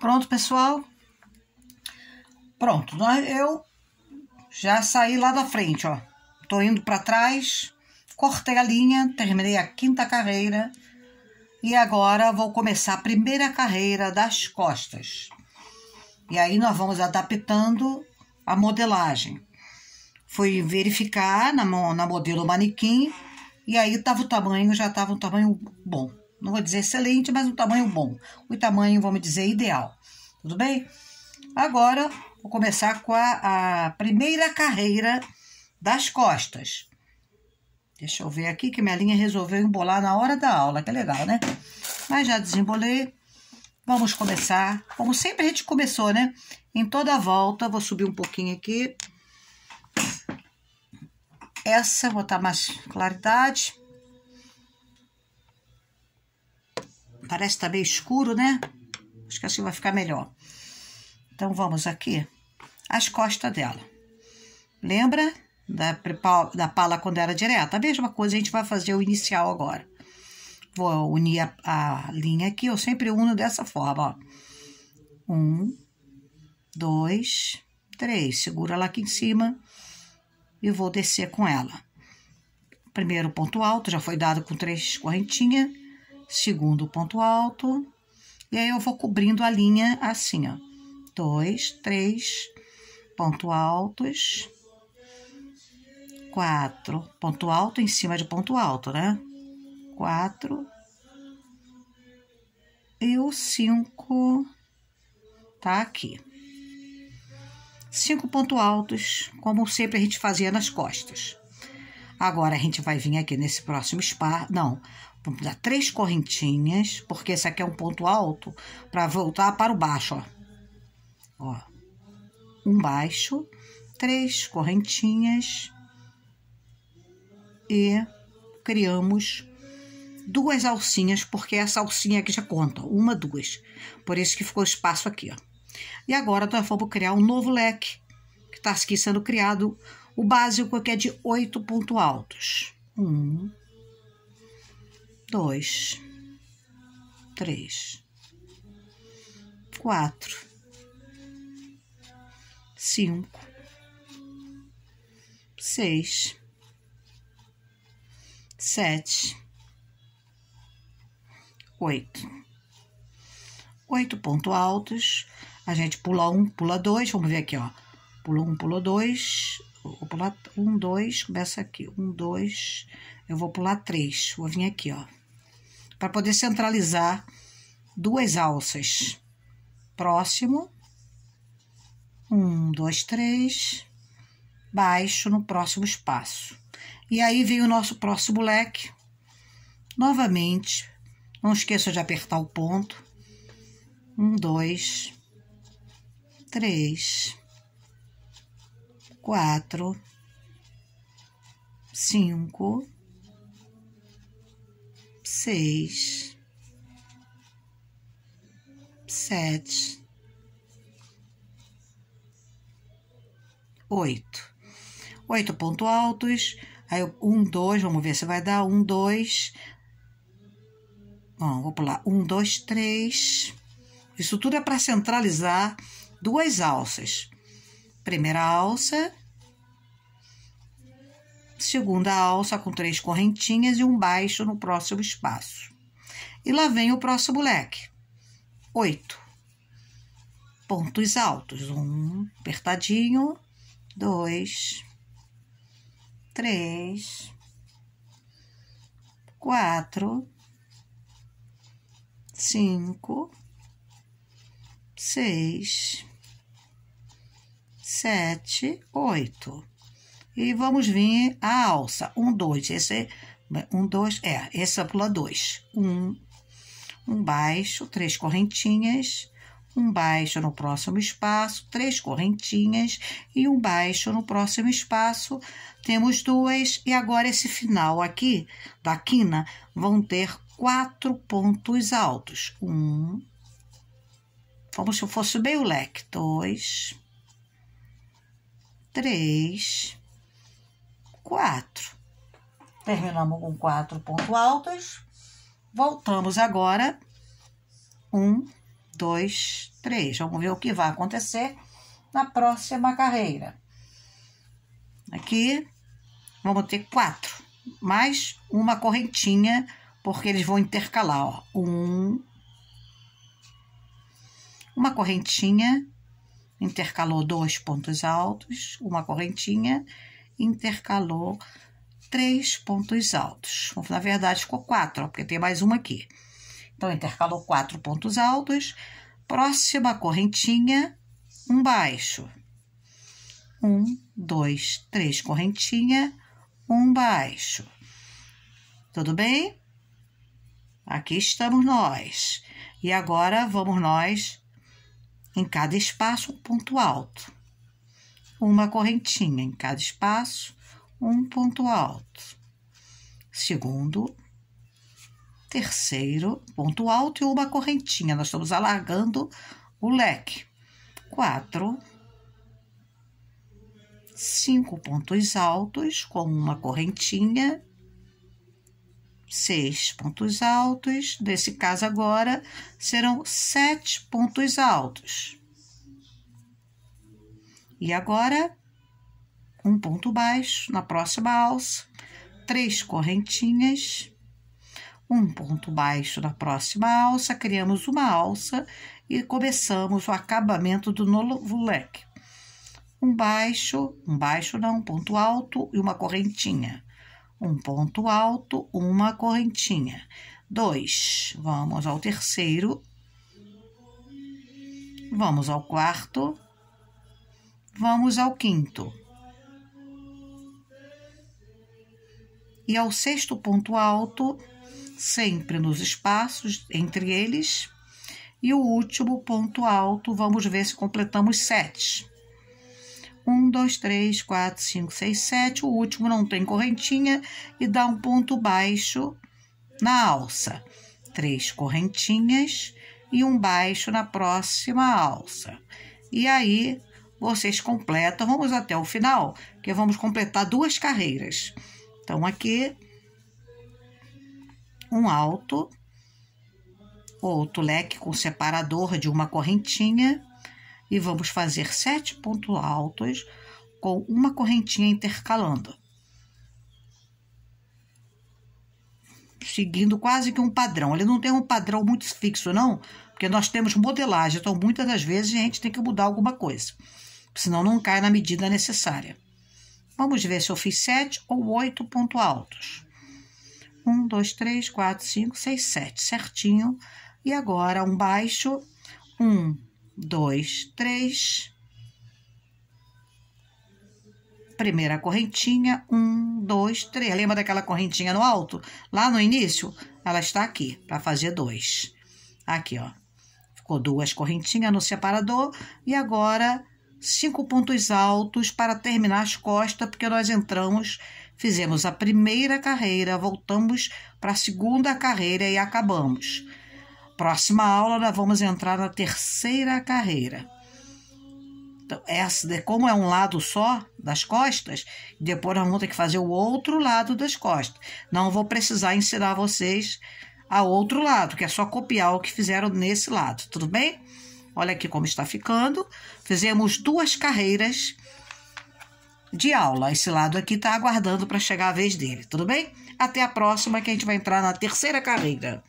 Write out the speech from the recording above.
Pronto, pessoal? Pronto, é? eu já saí lá da frente, ó. Tô indo para trás, cortei a linha, terminei a quinta carreira e agora vou começar a primeira carreira das costas. E aí nós vamos adaptando a modelagem. Fui verificar na, na modelo manequim e aí tava o tamanho, já tava um tamanho bom. Não vou dizer excelente, mas um tamanho bom. O tamanho, vamos dizer, ideal tudo bem? Agora, vou começar com a, a primeira carreira das costas. Deixa eu ver aqui que minha linha resolveu embolar na hora da aula, que é legal, né? Mas já desembolei. Vamos começar, como sempre a gente começou, né? Em toda a volta, vou subir um pouquinho aqui. Essa, botar mais claridade. Parece que tá meio escuro, né? Acho que assim vai ficar melhor. Então, vamos aqui. As costas dela. Lembra da, da pala quando era direta? A mesma coisa, a gente vai fazer o inicial agora. Vou unir a, a linha aqui, eu sempre uno dessa forma, ó. Um, dois, três. Segura lá aqui em cima e vou descer com ela. Primeiro ponto alto, já foi dado com três correntinhas. Segundo ponto alto, e aí eu vou cobrindo a linha assim, ó. Dois, três, ponto altos, quatro, ponto alto em cima de ponto alto, né? Quatro. E o cinco tá aqui. Cinco ponto altos, como sempre a gente fazia nas costas. Agora a gente vai vir aqui nesse próximo espaço, não, Vamos dar três correntinhas, porque esse aqui é um ponto alto, para voltar para o baixo, ó. Ó, um baixo, três correntinhas e criamos duas alcinhas, porque essa alcinha aqui já conta, uma, duas. Por isso que ficou espaço aqui, ó. E agora nós vamos criar um novo leque, que está aqui sendo criado o básico, que é de oito pontos altos. Um, dois, três, quatro, cinco, seis, sete, oito. Oito pontos altos. A gente pula um, pula dois. Vamos ver aqui, ó. Pula um, pula dois. Vou pular um, dois. Começa aqui. Um, dois. Eu vou pular três. Vou vir aqui, ó para poder centralizar duas alças. Próximo, um, dois, três, baixo no próximo espaço. E aí vem o nosso próximo leque. Novamente, não esqueça de apertar o ponto. Um, dois, três, quatro, cinco seis, sete, oito. Oito pontos altos. Aí, um, dois, vamos ver se vai dar. Um, dois. Bom, vou pular. Um, dois, três. Isso tudo é para centralizar duas alças. Primeira alça segunda alça com três correntinhas e um baixo no próximo espaço. E lá vem o próximo leque. Oito. Pontos altos. Um apertadinho. Dois. Três. Quatro. Cinco. Seis. Sete. Oito e vamos vir a alça. Um, dois. Esse um, dois. É, essa é pula dois. Um, um baixo, três correntinhas. Um baixo no próximo espaço, três correntinhas e um baixo no próximo espaço. Temos duas, e agora esse final aqui da quina vão ter quatro pontos altos. Um, como se eu fosse bem o leque. Dois, três, 4. Terminamos com quatro pontos altos Voltamos agora. Um, dois, três. Vamos ver o que vai acontecer na próxima carreira. Aqui, vamos ter quatro. Mais uma correntinha, porque eles vão intercalar, ó. Um. Uma correntinha, intercalou dois pontos altos, uma correntinha intercalou três pontos altos. Na verdade, ficou quatro, porque tem mais uma aqui. Então, intercalou quatro pontos altos. Próxima correntinha, um baixo. Um, dois, três correntinha, um baixo. Tudo bem? Aqui estamos nós. E agora vamos nós em cada espaço um ponto alto uma correntinha em cada espaço, um ponto alto. Segundo, terceiro, ponto alto e uma correntinha. Nós estamos alargando o leque. Quatro, cinco pontos altos com uma correntinha, seis pontos altos. Nesse caso, agora serão sete pontos altos. E agora, um ponto baixo na próxima alça, três correntinhas, um ponto baixo na próxima alça, criamos uma alça e começamos o acabamento do novo leque. Um baixo, um baixo não, um ponto alto e uma correntinha. Um ponto alto, uma correntinha. Dois, vamos ao terceiro. Vamos ao quarto Vamos ao quinto. E ao sexto ponto alto, sempre nos espaços entre eles. E o último ponto alto, vamos ver se completamos sete. um dois três quatro cinco seis sete O último não tem correntinha e dá um ponto baixo na alça. Três correntinhas e um baixo na próxima alça. E aí, vocês completam, vamos até o final, que vamos completar duas carreiras. Então, aqui, um alto, outro leque com separador de uma correntinha, e vamos fazer sete pontos altos com uma correntinha intercalando. Seguindo quase que um padrão. Ele não tem um padrão muito fixo, não, porque nós temos modelagem, então muitas das vezes a gente tem que mudar alguma coisa senão não cai na medida necessária. Vamos ver se eu fiz sete ou oito pontos altos. Um, dois, três, quatro, cinco, seis, sete, certinho. E agora um baixo. Um, dois, três. Primeira correntinha, um, dois, três. Lembra daquela correntinha no alto? Lá no início? Ela está aqui, para fazer dois. Aqui, ó. Ficou duas correntinhas no separador. E agora cinco pontos altos para terminar as costas, porque nós entramos, fizemos a primeira carreira, voltamos para a segunda carreira e acabamos. Próxima aula, nós vamos entrar na terceira carreira. Então, essa, como é um lado só das costas, depois nós vamos ter que fazer o outro lado das costas. Não vou precisar ensinar vocês a outro lado, que é só copiar o que fizeram nesse lado, tudo bem? Olha aqui como está ficando. Fizemos duas carreiras de aula. Esse lado aqui está aguardando para chegar a vez dele, tudo bem? Até a próxima que a gente vai entrar na terceira carreira.